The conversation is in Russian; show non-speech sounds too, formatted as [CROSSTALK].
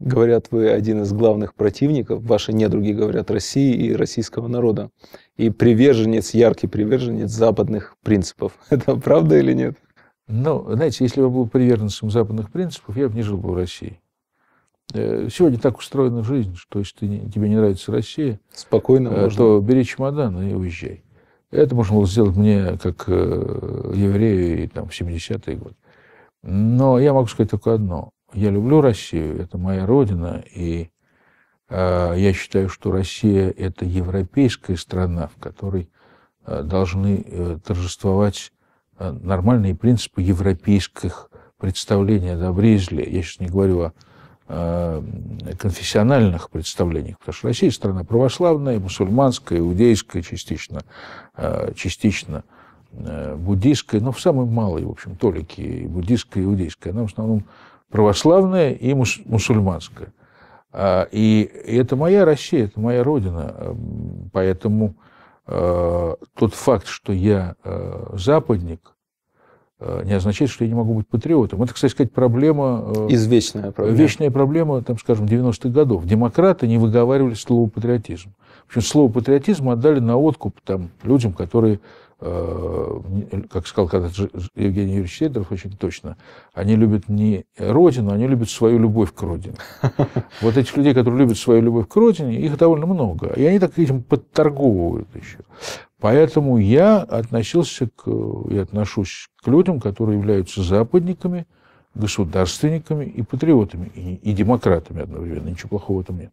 Говорят, вы один из главных противников, ваши недруги говорят России и российского народа. И приверженец, яркий приверженец западных принципов. [LAUGHS] Это правда или нет? Ну, знаете, если бы я был приверженцем западных принципов, я бы не жил бы в России. Э, сегодня так устроена жизнь, что если ты, тебе не нравится Россия, Спокойно э, то можно. бери чемодан и уезжай. Это можно было сделать мне, как э, еврею, и, там, в 70-е годы. Но я могу сказать только одно я люблю Россию, это моя родина, и э, я считаю, что Россия – это европейская страна, в которой э, должны э, торжествовать э, нормальные принципы европейских представлений о добре и зле. Я сейчас не говорю о э, конфессиональных представлениях, потому что Россия – страна православная, мусульманская, иудейская частично, э, частично э, буддийская, но в самой малой, в общем, толики и буддийская, и иудейская. Она в основном православная и мусульманская. А, и, это моя Россия, это моя родина. Эм, поэтому э, тот факт, что я э, западник, э, не означает, что я не могу быть патриотом. Это, кстати сказать, проблема... Извечная проблема. Вечная проблема, там, скажем, 90-х годов. Демократы не выговаривали слово патриотизм. В общем, слово патриотизм отдали на откуп там, людям, которые Э, как сказал когда-то Евгений Юрьевич Сидоров очень точно, они любят не родину, они любят свою любовь к родине. [LAUGHS] Вот этих людей, которые любят свою любовь к родине, их довольно много. И они так этим подторговывают еще. Поэтому я относился к, и отношусь к людям, которые являются западниками, государственниками и патриотами, и, и демократами одновременно. Ничего плохого в этом нет.